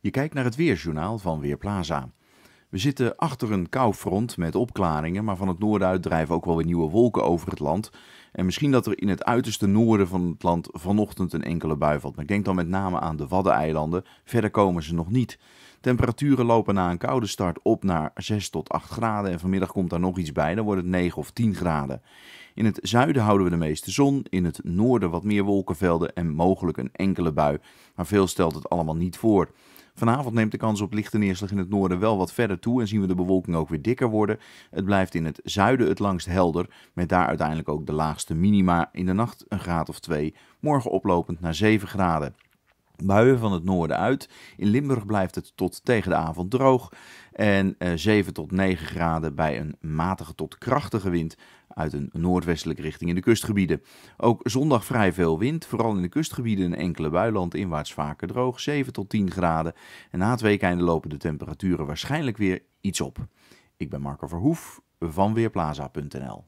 Je kijkt naar het weerjournaal van Weerplaza. We zitten achter een koufront met opklaringen, maar van het noorden uit drijven ook wel weer nieuwe wolken over het land. En misschien dat er in het uiterste noorden van het land vanochtend een enkele bui valt. Maar ik denk dan met name aan de Waddeneilanden. Verder komen ze nog niet. Temperaturen lopen na een koude start op naar 6 tot 8 graden. En vanmiddag komt daar nog iets bij, dan wordt het 9 of 10 graden. In het zuiden houden we de meeste zon, in het noorden wat meer wolkenvelden en mogelijk een enkele bui. Maar veel stelt het allemaal niet voor. Vanavond neemt de kans op lichte neerslag in het noorden wel wat verder toe en zien we de bewolking ook weer dikker worden. Het blijft in het zuiden het langst helder, met daar uiteindelijk ook de laagste minima in de nacht een graad of 2, morgen oplopend naar 7 graden buien van het noorden uit. In Limburg blijft het tot tegen de avond droog. En 7 eh, tot 9 graden bij een matige tot krachtige wind uit een noordwestelijke richting in de kustgebieden. Ook zondag vrij veel wind, vooral in de kustgebieden en enkele builand inwaarts vaker droog, 7 tot 10 graden. En na het weekende lopen de temperaturen waarschijnlijk weer iets op. Ik ben Marco Verhoef van Weerplaza.nl